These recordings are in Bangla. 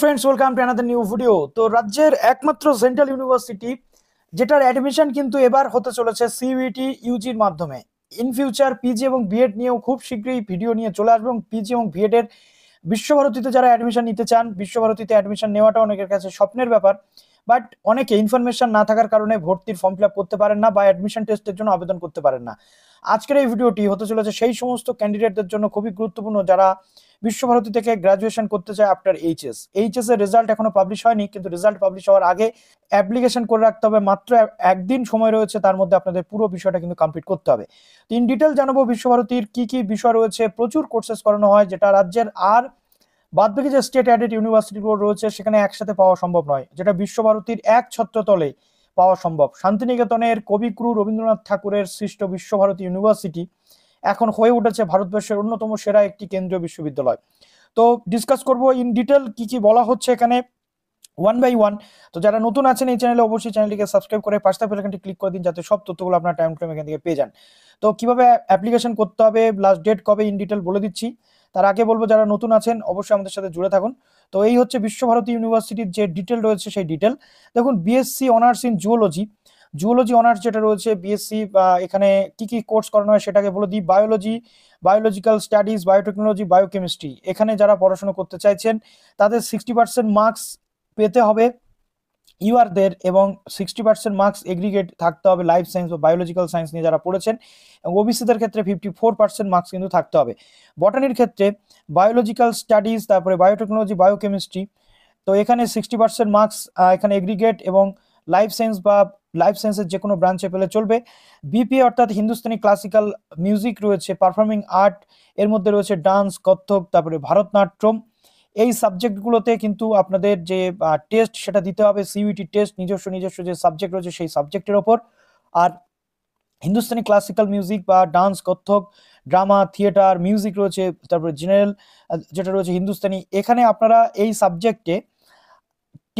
friends welcome to another new video তো রাজ্যের একমাত্র সেন্ট্রাল ইউনিভার্সিটি যেটার অ্যাডমিশন কিন্তু এবার হতে চলেছে সিইউটি ইউজির মাধ্যমে ইন ফিউচার পিজি এবং বিএড নিয়েও খুব শীঘ্রই ভিডিও নিয়ে চলে আসবে এবং পিজি এবং বিএড এর বিশ্বভারতীতে যারা অ্যাডমিশন নিতে চান বিশ্বভারতীতে অ্যাডমিশন নেওয়াটা অনেকের কাছে স্বপ্নের ব্যাপার বাট অনেকে ইনফরমেশন না থাকার কারণে ভর্তির ফর্ম ফিল করতে পারেন না বা অ্যাডমিশন টেস্টের জন্য আবেদন করতে পারেন না আজকের এই ভিডিওটি হতে চলেছে সেই সমস্ত ক্যান্ডিডেটদের জন্য খুবই গুরুত্বপূর্ণ যারা বিশ্বভারতী থেকে গ্রাজুয়েশন করতে চায় আফটার এইচএস এইচএস এর রেজাল্ট এখনো পাবলিশ হয়নি কিন্তু রেজাল্ট পাবলিশ হওয়ার আগে অ্যাপ্লিকেশন করে রাখতে হবে মাত্র একদিন সময় রয়েছে তার মধ্যে আপনাদের পুরো বিষয়টা কিন্তু কমপ্লিট করতে হবে ইন ডিটেল জানাবো বিশ্বভারতীর কি কি বিষয় রয়েছে প্রচুর কোর্সেস করানো হয় যেটা রাজ্যের আর বাদ বাকি যে স্টেট অ্যাডেড ইউনিভার্সিটিগুলো রয়েছে সেখানে একসাথে পাওয়া সম্ভব নয় যেটা বিশ্বভারতীর এক ছত্রতলে পাওয়া সম্ভব শান্তিনিকেতনের কবিগুরু রবীন্দ্রনাথ ঠাকুরের সৃষ্ট বিশ্বভারতী ইউনিভার্সিটি এখন হয়ে উঠেছে ভারতবর্ষের অন্যতম সেরা একটি কেন্দ্রীয় বিশ্ববিদ্যালয় তো ডিসকাস করব ইন ডিটেল কি কি বলা হচ্ছে এখানে ওয়ান বাই ওয়ান তো যারা নতুন আছেন এই চ্যানেলে অবশ্যই চ্যানেলটিকে সাবস্ক্রাইব করে পাঁচটা থাকা ক্লিক করে দিন যাতে সব তথ্যগুলো আপনার টাইম টাইম এখান থেকে পেয়ে যান তো কিভাবে অ্যাপ্লিকেশন করতে হবে লাস্ট ডেট কবে ইন ডিটেল বলে দিচ্ছি তার আগে বলবো যারা নতুন আছেন অবশ্যই আমাদের সাথে জুড়ে থাকুন তো এই হচ্ছে বিশ্বভারতী ইউনিভার্সিটির যে ডিটেল রয়েছে সেই ডিটেল দেখুন BSc honours in zoology zoology honours যেটা রয়েছে বিএসসি বা এখানে কি কি কোর্স করানো হয় সেটাকে বলে দিই biology biological studies biotechnology biochemistry এখানে যারা পড়াশোনা করতে চাইছেন তাদের সিক্সটি পার্সেন্ট মার্কস পেতে হবে ইউআরদের এবং সিক্সটি পার্সেন্ট মার্কস এগ্রিগেট থাকতে হবে লাইফ সায়েন্স বা বায়োলজিক্যাল সায়েন্স নিয়ে যারা পড়েছেন এবং ওবিসিদের ক্ষেত্রে ফিফটি ফোর পার্সেন্ট মার্কস কিন্তু থাকতে হবে বটানির ক্ষেত্রে বায়োলজিক্যাল স্টাডিজ তারপরে বায়োটেকনোলজি বায়োকেমিস্ট্রি তো এখানে সিক্সটি পার্সেন্ট মার্কস এখানে এগ্রিগেট এবং লাইফ সায়েন্স বা লাইফ সায়েন্সের যে কোনো ব্রাঞ্চে পেলে চলবে বিপি অর্থাৎ হিন্দুস্তানি ক্লাসিক্যাল মিউজিক রয়েছে পারফর্মিং আর্ট এর মধ্যে রয়েছে ডান্স কত্থক তারপরে ভারতনাট্যম এই সাবজেক্টগুলোতে কিন্তু আপনাদের যে টেস্ট সেটা দিতে হবে সিউইটি টেস্ট নিজস্ব নিজস্ব যে সাবজেক্ট রয়েছে সেই সাবজেক্টের ওপর আর হিন্দুস্তানি ক্লাসিক্যাল মিউজিক বা dance Kathak drama theatre music রয়েছে তারপরে জেনারেল যেটা রয়েছে হিন্দুস্তানি এখানে আপনারা এই সাবজেক্টে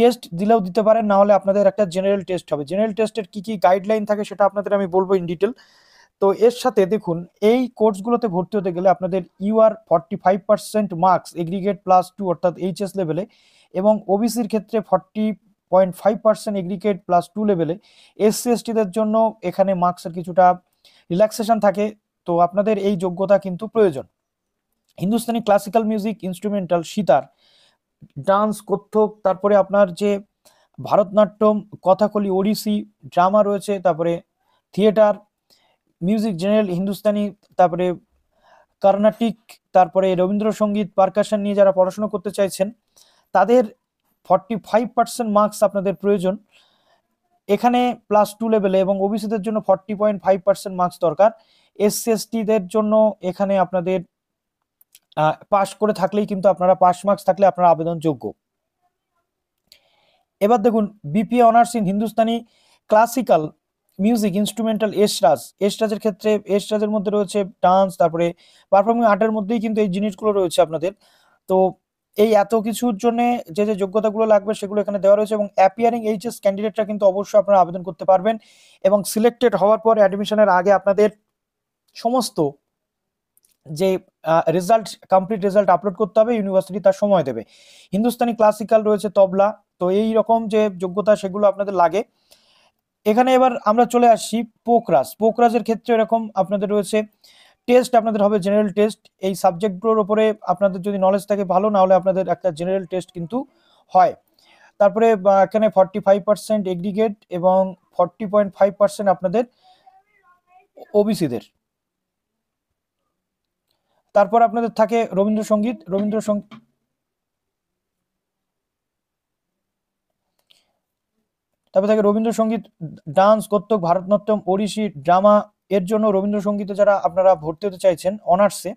টেস্ট দিলেও দিতে পারেন না হলে আপনাদের একটা জেনারেল টেস্ট হবে জেনারেল টেস্টের কি কি গাইডলাইন থাকে সেটা আপনাদের আমি বলবো ইন ডিটেল তো এর সাথে দেখুন এই কোর্সগুলোতে ভর্তি হতে গেলে আপনাদের UR forty five percent marks aggregate plus two অর্থাৎ এইচএস লেভেলে এবং ওবিসির ক্ষেত্রে ফর্টি point five percent aggregate plus টু লেভেলে এসসি এসটিদের জন্য এখানে মার্কসের কিছুটা রিল্যাক্সেশন থাকে তো আপনাদের এই যোগ্যতা কিন্তু প্রয়োজন Hindustani classical music instrumental sitar dance Kathak তারপরে আপনার যে ভারতনাট্যম কথাকলি ওড়িশি ড্রামা রয়েছে তারপরে থিয়েটার মিউজিক জেনারেল হিন্দুস্তানি তারপরে কর্ণাটিক তারপরে রবীন্দ্রসঙ্গীত পারকাশন নিয়ে যারা পড়াশুনো করতে চাইছেন তাদের ফর্টি ফাইভ পার্সেন্ট মার্কস আপনাদের প্রয়োজন এখানে প্লাস টু লেভেলে এবং ওবিসিদের জন্য forty point five percent marks দরকার এসসি এসটিদের জন্য এখানে আপনাদের পাশ করে থাকলেই কিন্তু আপনারা পাস মার্কস থাকলে আপনারা আবেদনযোগ্য এবার দেখুন BPA honours in Hindustani classical music instrumental esraj এসরাজের ক্ষেত্রে এসরাজের মধ্যে রয়েছে ডান্স তারপরে পারফর্মিং আর্টের মধ্যেই কিন্তু এই জিনিসগুলো রয়েছে আপনাদের তো এই এত কিছুর জন্য যে যে যোগ্যতাগুলো লাগবে সেগুলো এখানে দেওয়া রয়েছে এবং অ্যাপিয়ারিং এইচএস ক্যান্ডিডেটরা কিন্তু অবশ্যই আপনারা আবেদন করতে পারবেন এবং সিলেক্টেড হওয়ার পর অ্যাডমিশনের আগে আপনাদের সমস্ত যে রেজাল্ট কমপ্লিট রেজাল্ট আপলোড করতে হবে ইউনিভার্সিটি তার সময় দেবে হিন্দুস্তানি ক্লাসিক্যাল রয়েছে তবলা তো এই রকম যে যোগ্যতা সেগুলো আপনাদের লাগে এখানে এবার আমরা চলে আসি পোকরাস পোকরাসের ক্ষেত্রে এরকম আপনাদের রয়েছে টেস্ট আপনাদের হবে জেনারেল টেস্ট এই সাবজেক্টগুলোর ওপরে আপনাদের যদি নলেজ থাকে ভালো না হলে আপনাদের একটা জেনারেল টেস্ট কিন্তু হয় তারপরে এখানে ফর্টি ফাইভ পার্সেন্ট এগ্রিগেট এবং ফর্টি পয়েন্ট ফাইভ পার্সেন্ট আপনাদের ওবিসিদের তারপর আপনাদের থাকে রবীন্দ্রসঙ্গীত রবীন্দ্রসঙ্গীত তারপর থাকে রবীন্দ্রসঙ্গীত ডান্স কত্থক ভারতনাট্যম ওড়িশি ড্রামা এর জন্য রবীন্দ্রসঙ্গীতে যারা আপনারা ভর্তি হতে চাইছেন অনার্সে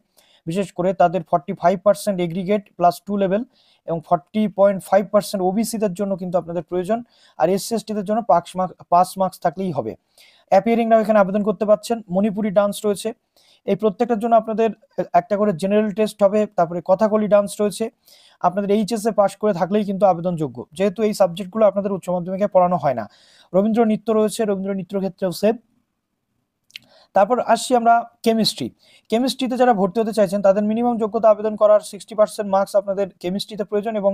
বিশেষ করে তাদের forty five percent aggregate plus two level এবং ফর্টি পয়েন্ট ফাইভ পার্সেন্ট ওবিসিদের জন্য কিন্তু আপনাদের প্রয়োজন আর এস এসটিদের জন্য পাঁচ মার্কস পাস মার্কস থাকলেই হবে অ্যাপিয়ারিংরাও এখানে আবেদন করতে পারছেন মণিপুরি ডান্স রয়েছে এই প্রত্যেকটার জন্য আপনাদের একটা করে জেনারেল টেস্ট হবে তারপরে কথাকলি ডান্স রয়েছে আপনাদের এইচএসএ পাশ করে থাকলেই কিন্তু আবেদনযোগ্য যেহেতু এই সাবজেক্টগুলো আপনাদের উচ্চ মাধ্যমিকে পড়ানো হয় না রবীন্দ্র নৃত্য রয়েছে রবীন্দ্র নৃত্য ক্ষেত্রেও সেভ তারপর আসছি আমরা কেমিস্ট্রি কেমিস্ট্রিতে যারা ভর্তি হতে চাইছেন তাদের মিনিমাম যোগ্যতা আবেদন করার সিক্সটি পার্সেন্ট মার্কস আপনাদের কেমিস্ট্রিতে প্রয়োজন এবং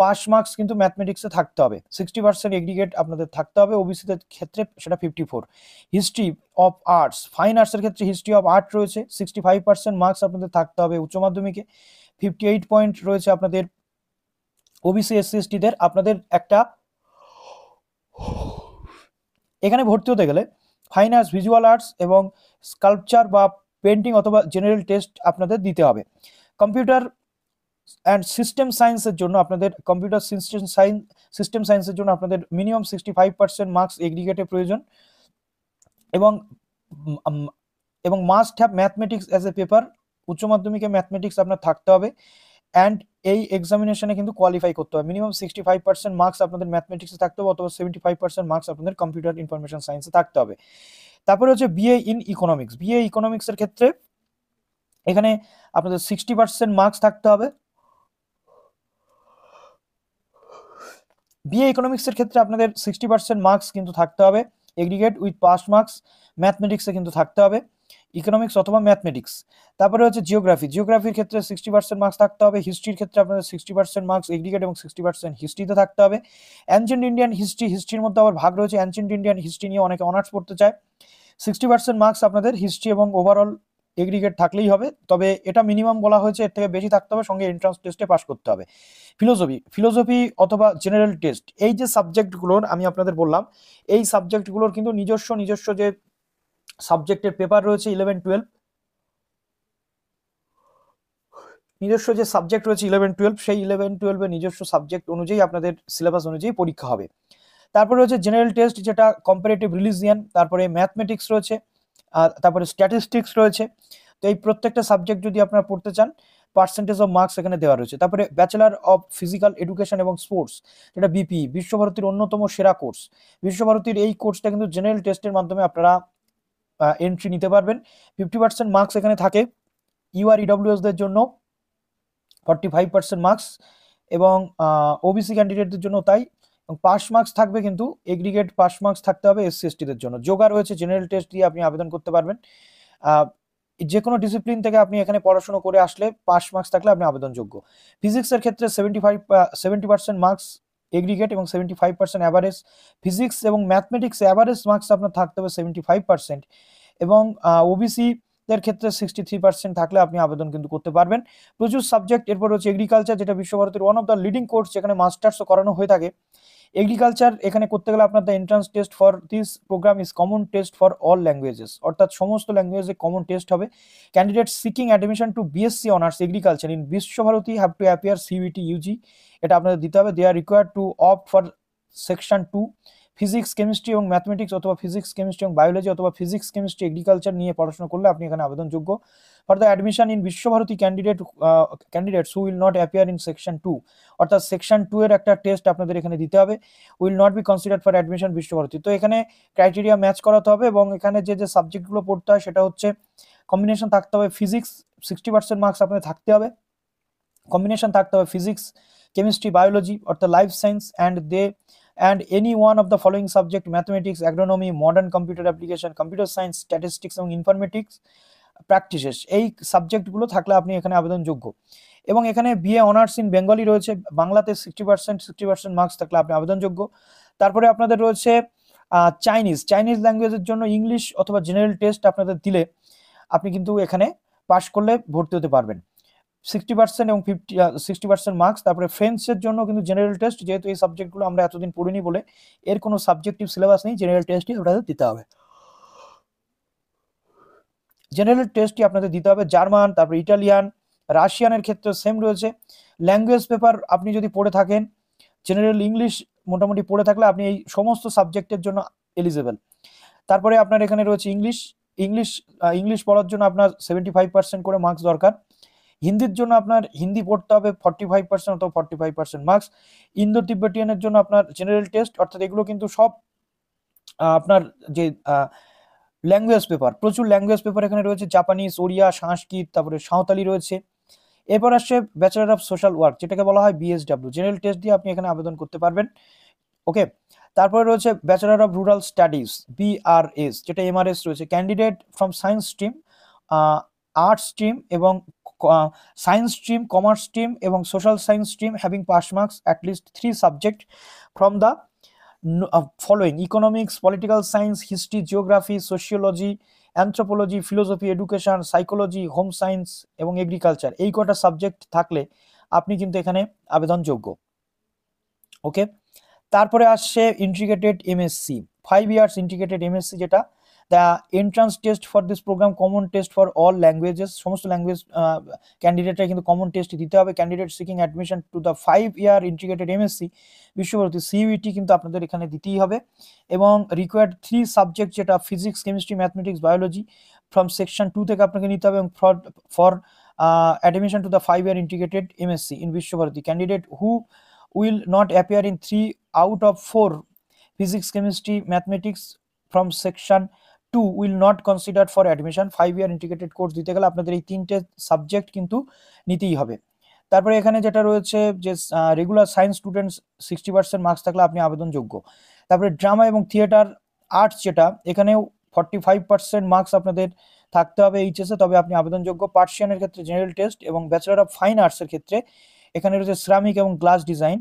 পাস মার্কস কিন্তু ম্যাথমেটিক্সে থাকতে হবে সিক্সটি পার্সেন্ট এগ্রিগেট আপনাদের থাকতে হবে ওবিসিতে ক্ষেত্রে সেটা fifty four history of arts fine আর্টসের ক্ষেত্রে হিস্ট্রি অফ আর্ট রয়েছে সিক্সটি ফাইভ পার্সেন্ট মার্কস আপনাদের থাকতে হবে উচ্চ মাধ্যমিকে ফিফটি এইট পয়েন্ট রয়েছে আপনাদের ওবিসি এসসি এসটিদের আপনাদের একটা এখানে ভর্তি হতে গেলে ফাইন আর্টস ভিজুয়াল আর্টস এবং স্কাল্পচার বা পেন্টিং অথবা জেনারেল টেস্ট আপনাদের দিতে হবে কম্পিউটার অ্যান্ড সিস্টেম সায়েন্সের জন্য আপনাদের কম্পিউটার সিস্টেম সায়েন্স সিস্টেম সায়েন্সের জন্য আপনাদের minimum sixty five percent marks এগ্রিগেটে প্রয়োজন এবং এবং must have mathematics as a paper উচ্চ মাধ্যমিকে ম্যাথমেটিক্স আপনার থাকতে হবে অ্যান্ড এই এক্সামিনেশনে কিন্তু কোয়ালিফাই করতে হবে minimum sixty five percent marks আপনাদের ম্যাথমেটিক্সে থাকতে হবে অথবা সেভেন্টি ফাইভ পার্সেন্ট মার্কস আপনাদের কম্পিউটার ইনফরমেশন সায়েন্সে থাকতে হবে তারপরে হচ্ছে বিএ ইন ইকোনমিক্স বিএ ইকোনমিক্সের ক্ষেত্রে এখানে আপনাদের সিক্সটি পার্সেন্ট মার্কস থাকতে হবে বিএ ইকোনমিক্সের ক্ষেত্রে আপনাদের সিক্সটি পার্সেন্ট মার্কস কিন্তু থাকতে হবে এগ্রিগেট উইথ পাস মার্কস ম্যাথমেটিক্সে কিন্তু থাকতে হবে ইকোনমিক্স অথবা ম্যাথমেটিক্স তারপরে হচ্ছে জিওগ্রাফি জিওগ্রাফির ক্ষেত্রে সিক্সটি পার্সেন্ট মার্কস থাকতে হবে হিস্ট্রির ক্ষেত্রে আপনাদের সিক্সটি পার্সেন্ট মার্কস এগ্রিকেট এবং সিক্সটি পার্সেন্ট হিস্ট্রিতে থাকতে হবে অ্যানচেন্ট ইন্ডিয়ান হিস্ট্রি হিস্ট্রির মধ্যে আবার ভাগ রয়েছে অ্যানচেন্ট ইন্ডিয়ান হিস্ট্রি নিয়ে অনেকে অনার্স পড়তে চায় সিক্সটি পার্সেন্ট মার্কস আপনাদের হিস্ট্রি এবং ওভারঅল এগ্রিগেট থাকলেই হবে তবে এটা মিনিমাম বলা হয়েছে এর থেকে বেশি থাকতে হবে সঙ্গে এন্ট্রান্স টেস্টে পাস করতে হবে ফিলোসফি ফিলোসফি অথবা জেনারেল টেস্ট এই যে সাবজেক্টগুলোর আমি আপনাদের বললাম এই সাবজেক্টগুলোর কিন্তু নিজস্ব নিজস্ব যে সাবজেক্টের পেপার রয়েছে ইলেভেন টুয়েলভ নিজস্ব যে সাবজেক্ট রয়েছে ইলেভেন টুয়েলভ সেই ইলেভেন টুয়েলভের নিজস্ব সাবজেক্ট অনুযায়ী আপনাদের সিলেবাস অনুযায়ী পরীক্ষা হবে তারপরে রয়েছে জেনারেল টেস্ট যেটা কম্পারেটিভ রিলিজিয়ান তারপরে ম্যাথমেটিক্স রয়েছে তারপরে স্ট্যাটিস্টিক্স রয়েছে তো এই প্রত্যেকটা সাবজেক্ট যদি আপনারা পড়তে চান পার্সেন্টেজ অফ মার্কস এখানে দেওয়া রয়েছে তারপরে ব্যাচেলার অফ ফিজিক্যাল এডুকেশন এবং স্পোর্টস যেটা বিপি e, বিশ্বভারতীর অন্যতম সেরা কোর্স বিশ্বভারতীর এই কোর্সটা কিন্তু জেনারেল টেস্টের মাধ্যমে আপনারা এন্ট্রি নিতে পারবেন ফিফটি পার্সেন্ট মার্কস এখানে থাকে ইউআর ইডব্লিউএসদের e জন্য ফর্টি ফাইভ পার্সেন্ট মার্কস এবং ওবিসি ক্যান্ডিডেটদের জন্য তাই পাস মার্কস থাকবে কিন্তু এগ্রিগেট পাস মার্কস থাকতে হবে এসসি এসটিদের জন্য যোগা রয়েছে জেনারেল টেস্ট দিয়ে আপনি আবেদন করতে পারবেন যে কোনো ডিসিপ্লিন থেকে আপনি এখানে পড়াশুনো করে আসলে পাস মার্কস থাকলে আপনি আবেদনযোগ্য ফিজিক্সের ক্ষেত্রে seventy five seventy percent marks aggregate এবং seventy five percent average physics এবং ম্যাথমেটিক্স অ্যাভারেজ মার্কস আপনার থাকতে হবে সেভেন্টি ফাইভ পার্সেন্ট এবং ওবিসি এর ক্ষেত্রে সিক্সটি থ্রি পার্সেন্ট থাকলে আপনি আবেদন কিন্তু করতে পারবেন প্রচুর সাবজেক্ট এরপর হচ্ছে এগ্রিকালচার যেটা বিশ্বভারতীর one of the leading course যেখানে মাস্টার্সও করানো হয়ে থাকে এগ্রিকালচার এখানে করতে গেলে আপনার the entrance test for this program is common test for all languages অর্থাৎ সমস্ত ল্যাঙ্গুয়েজে কমন টেস্ট হবে candidate seeking admission to BSc honours agriculture in Visva-Bharati have to appear CBT UG এটা আপনাদের দিতে হবে they are require to opt for section two physics chemistry এবং ম্যাথমেটিক্স অথবা ফিজিক্স কেমিস্ট্রি এবং বায়োলজি অথবা ফিজিক্স কেমিস্ট্রি এগ্রিকালচার নিয়ে পড়াশোনা করলে আপনি এখানে আবেদনযোগ্য for the admission in Visva-Bharati candidate candidates will not appear in section two অর্থাৎ সেকশন টু এর একটা টেস্ট আপনাদের এখানে দিতে হবে will not be consider for admission Visva-Bharati তো এখানে ক্রাইটেরিয়া ম্যাচ করাতে হবে এবং এখানে যে যে সাবজেক্টগুলো পড়তে হয় সেটা হচ্ছে কম্বিনেশন থাকতে হবে ফিজিক্স সিক্সটি পার্সেন্ট মার্কস আপনাদের থাকতে হবে কম্বিনেশন থাকতে হবে ফিজিক্স কেমিস্ট্রি বায়োলজি অর্থাৎ life science and they and any one of the following subject mathematics agronomy modern computer application computer science statistics এবং ইনফরমেটিক্স প্র্যাকটিসেস এই সাবজেক্টগুলো থাকলে আপনি এখানে আবেদনযোগ্য এবং এখানে বিএ অনার্স ইন বেঙ্গলি রয়েছে বাংলাতে sixty percent sixty percent marks থাকলে আপনি আবেদনযোগ্য তারপরে আপনাদের রয়েছে চাইনিজ চাইনিজ ল্যাঙ্গুয়েজের জন্য ইংলিশ অথবা জেনারেল টেস্ট আপনাদের দিলে আপনি কিন্তু এখানে পাশ করলে ভর্তি হতে পারবেন সিক্সটি পার্সেন্ট এবং ফিফটি সিক্সটি পার্সেন্ট মার্কস তারপরে ফ্রেন্সের জন্য কিন্তু জেনারেল টেস্ট যেহেতু এই সাবজেক্টগুলো আমরা এতদিন পড়িনি বলে এর কোনো সাবজেক্টিভ সিলেবাস নেই জেনারেল টেস্টই আপনাদের দিতে হবে জেনারেল টেস্টটি আপনাদের দিতে হবে জার্মান তারপরে ইটালিয়ান রাশিয়ানের ক্ষেত্রে সেম রয়েছে ল্যাঙ্গুয়েজ পেপার আপনি যদি পড়ে থাকেন জেনারেল ইংলিশ মোটামুটি পড়ে থাকলে আপনি এই সমস্ত সাবজেক্টের জন্য এলিজেবল তারপরে আপনার এখানে রয়েছে ইংলিশ ইংলিশ ইংলিশ পড়ার জন্য আপনার সেভেন্টি ফাইভ পার্সেন্ট করে মার্কস দরকার হিন্দির জন্য আপনার হিন্দি পড়তে হবে ফর্টি ফাইভ পার্সেন্ট অথবা forty five percent marks Indo তিব্বতিয়ানের জন্য আপনার জেনারেল টেস্ট অর্থাৎ এগুলো কিন্তু সব আপনার যে ল্যাঙ্গুয়েজ পেপার প্রচুর ল্যাঙ্গুয়েজ পেপার এখানে রয়েছে জাপানিজ ওড়িয়া সংস্কৃত তারপরে সাঁওতালি রয়েছে এরপর আসছে ব্যাচেলার অফ সোশ্যাল ওয়ার্ক যেটাকে বলা হয় বিএসডাব্লিউ জেনারেল টেস্ট দিয়ে আপনি এখানে আবেদন করতে পারবেন ওকে তারপরে রয়েছে bachelor of rural studies BRS যেটা এমআরএস রয়েছে candidate from science stream arts stream এবং সায়েন্স স্ট্রিম কমার্স স্ট্রিম এবং social science stream having pass marks at least three subject from the following economics political science history geography sociology anthropology philosophy education psychology home science এবং এগ্রিকালচার এই কটা সাবজেক্ট থাকলে আপনি কিন্তু এখানে আবেদনযোগ্য ওকে তারপরে আসছে integrated MSc five years integrated MSc যেটা the entrance test for this program common test for all languages সমস্ত ল্যাঙ্গুয়েজ ক্যান্ডিডেটরা কিন্তু কমন টেস্ট দিতে হবে candidate seeking admission to the five year integrated MSc Visva-Bharati CUET e কিন্তু আপনাদের এখানে দিতেই হবে এবং রিকোয়ার্ড থ্রি সাবজেক্ট যেটা physics chemistry mathematics biology from section two থেকে আপনাকে নিতে হবে এবং for for admission to the five year integrated MSc in Visva-Bharati candidate who will not appear in three out of four physics chemistry mathematics from section two will not consider for admission five year integrated course দিতে গেলে আপনাদের এই তিনটে সাবজেক্ট কিন্তু নিতেই হবে তারপরে এখানে যেটা রয়েছে যে regular science students sixty percent marks থাকলে আপনি আবেদনযোগ্য তারপরে ড্রামা এবং থিয়েটার আর্টস যেটা এখানেও ফর্টি ফাইভ পার্সেন্ট মার্কস আপনাদের থাকতে হবে এইচএসে তবে আপনি আবেদনযোগ্য পার্সিয়ানের ক্ষেত্রে জেনারেল টেস্ট এবং ব্যাচেলার অফ ফাইন আর্টসের ক্ষেত্রে এখানে রয়েছে শ্রমিক এবং গ্লাস ডিজাইন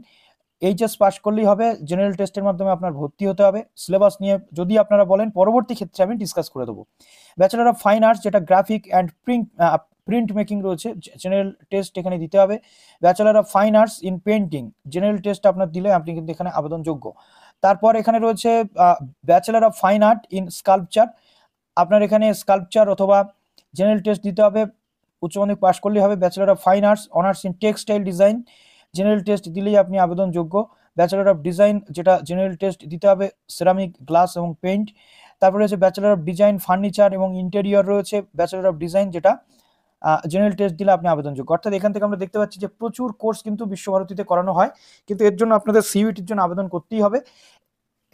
এইচএস পাস করলেই হবে জেনারেল টেস্টের মাধ্যমে আপনার ভর্তি হতে হবে সিলেবাস নিয়ে যদি আপনারা বলেন পরবর্তী ক্ষেত্রে আমি ডিসকাস করে দেবো ব্যাচেলার অফ ফাইন আর্টস যেটা graphic and print print making রয়েছে জেনারেল টেস্ট এখানে দিতে হবে bachelor of fine arts in painting general test আপনার দিলে আপনি কিন্তু এখানে আবেদনযোগ্য তারপর এখানে রয়েছে bachelor of fine art in sculpture আপনার এখানে স্কাল্পচার অথবা জেনারেল টেস্ট দিতে হবে উচ্চ মাধ্যমিক পাশ করলেই হবে bachelor of fine arts honours in textile design general test দিলেই আপনি আবেদনযোগ্য ব্যাচেলর অফ ডিজাইন যেটা জেনারেল টেস্ট দিতে হবে সেরামিক গ্লাস এবং পেন্ট তারপরে রয়েছে ব্যাচেলর অফ ডিজাইন ফার্নিচার এবং ইন্টেরিয়র রয়েছে ব্যাচেলর অফ ডিজাইন যেটা জেনারেল টেস্ট দিলে আপনি আবেদনযোগ্য অর্থাৎ এখান থেকে আমরা দেখতে পাচ্ছি যে প্রচুর কোর্স কিন্তু বিশ্বভারতীতে করানো হয় কিন্তু এর জন্য আপনাদের সিইউটির জন্য আবেদন করতেই হবে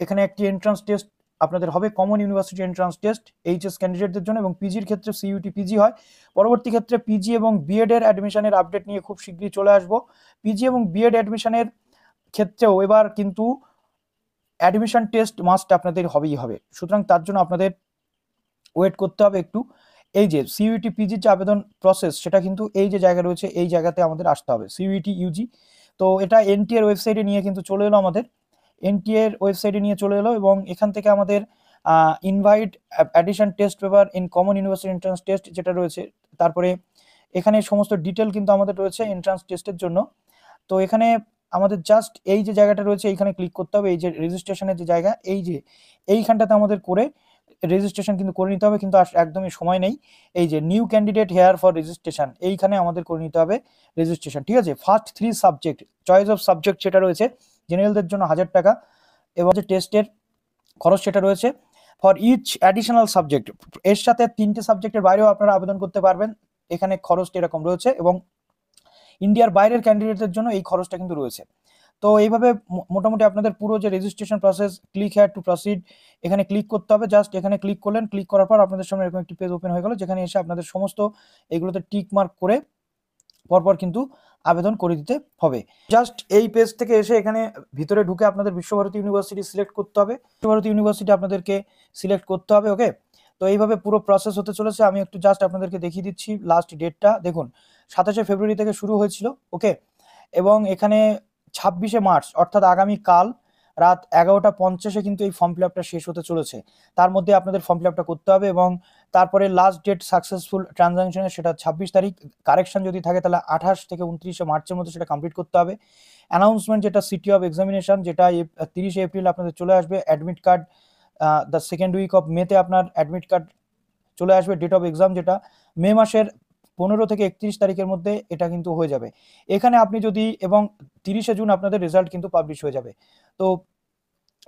এখানে একটি এন্ট্রান্স টেস্ট আপনাদের হবে common university entrance test HS ক্যান্ডিডেটদের জন্য এবং পিজির ক্ষেত্রে সিইউটি পিজি হয় পরবর্তী ক্ষেত্রে পিজি এবং বিএডের অ্যাডমিশনের আপডেট নিয়ে খুব শীঘ্রই চলে আসব পিজি এবং বিএড অ্যাডমিশনের ক্ষেত্রেও এবার কিন্তু অ্যাডমিশন টেস্ট মাস্ট আপনাদের হবেই হবে সুতরাং তার জন্য আপনাদের ওয়েট করতে হবে একটু এই যে সিইউটি পিজির যে আবেদন প্রসেস সেটা কিন্তু এই যে জায়গা রয়েছে এই জায়গাতে আমাদের আসতে হবে সিইউটি ইউজি তো এটা e এনটিএর ওয়েবসাইটে নিয়ে কিন্তু চলে এলো আমাদের এনটিএর ওয়েবসাইটে নিয়ে চলে এলো এবং এখান থেকে আমাদের invite addition test paper in common university entrance test যেটা রয়েছে তারপরে এখানে সমস্ত ডিটেল কিন্তু আমাদের রয়েছে এন্ট্রান্স টেস্টের জন্য তো এখানে আমাদের জাস্ট এই যে জায়গাটা রয়েছে এইখানে ক্লিক করতে হবে এই যে রেজিস্ট্রেশনের যে জায়গা এই যে এইখানটাতে আমাদের করে রেজিস্ট্রেশন কিন্তু করে নিতে হবে কিন্তু একদমই সময় নেই এই যে new candidate here for registration এইখানে আমাদের করে নিতে হবে রেজিস্ট্রেশন ঠিক আছে first three subject choice of subject যেটা রয়েছে জেনারেলদের জন্য হাজার টাকা এবং যে টেস্টের খরচ সেটা রয়েছে ফর ইচ অ্যাডিশনাল সাবজেক্ট এর সাথে তিনটে সাবজেক্টের বাইরেও আপনারা আবেদন করতে পারবেন এখানে খরচটা এরকম রয়েছে এবং ইন্ডিয়ার বাইরের ক্যান্ডিডেটদের জন্য এই খরচটা কিন্তু রয়েছে তো এইভাবে মোটামুটি আপনাদের পুরো যে registration process click had to proceed এখানে ক্লিক করতে হবে জাস্ট এখানে ক্লিক করলেন ক্লিক করার পর আপনাদের সামনে এরকম একটি পেজ ওপেন হয়ে গেল যেখানে এসে আপনাদের সমস্ত এগুলোতে টিক মার্ক করে পরপর কিন্তু আবেদন করে দিতে হবে জাস্ট এই পেজ থেকে এসে এখানে ভিতরে ঢুকে আপনাদের বিশ্বভারতী ইউনিভার্সিটি সিলেক্ট করতে হবে বিশ্বভারতী ইউনিভার্সিটি আপনাদেরকে সিলেক্ট করতে হবে ওকে তো এইভাবে পুরো প্রসেস হতে চলেছে আমি একটু জাস্ট আপনাদেরকে দেখিয়ে দিচ্ছি লাস্ট ডেটটা দেখুন সাতাশে ফেব্রুয়ারি থেকে শুরু হয়েছিল ওকে এবং এখানে ছাব্বিশে মার্চ অর্থাৎ আগামী কাল রাত এগারোটা পঞ্চাশে কিন্তু এই ফর্ম ফিল আপটা শেষ হতে চলেছে তার মধ্যে আপনাদের ফর্ম ফিল আপটা করতে হবে এবং তারপরে লাস্ট ডেট সাকসেসফুল ট্রানজাকশনের সেটা ছাব্বিশ তারিখ কারেকশন যদি থাকে তাহলে আঠাশ থেকে উনত্রিশে মার্চের মধ্যে সেটা কমপ্লিট করতে হবে অ্যানাউন্সমেন্ট যেটা সিটি অফ এক্সামিনেশন যেটা তিরিশে এপ্রিল আপনাদের চলে আসবে admit card the second week of মেতে আপনার অ্যাডমিট কার্ড চলে আসবে ডেট অফ এক্সাম যেটা মে মাসের পনেরো থেকে একত্রিশ তারিখের মধ্যে এটা কিন্তু হয়ে যাবে এখানে আপনি যদি এবং তিরিশে জুন আপনাদের রেজাল্ট কিন্তু পাবলিশ হয়ে যাবে তো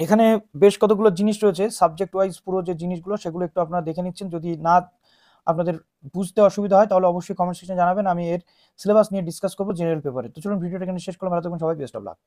এখানে বেশ কতগুলো জিনিস রয়েছে সাবজেক্ট ওয়াইজ পুরো যে জিনিসগুলো সেগুলো একটু আপনারা দেখে নিচ্ছেন যদি না আপনাদের বুঝতে অসুবিধা হয় তাহলে অবশ্যই কমেন্ট সেকশনে জানাবেন আমি এর সিলেবাস নিয়ে ডিসকাস করবো জেনারেল পেপারে তো চলুন ভিডিওটা এখানে শেষ করলাম ভালো থাকবেন সবাই বেস্ট অফ লাক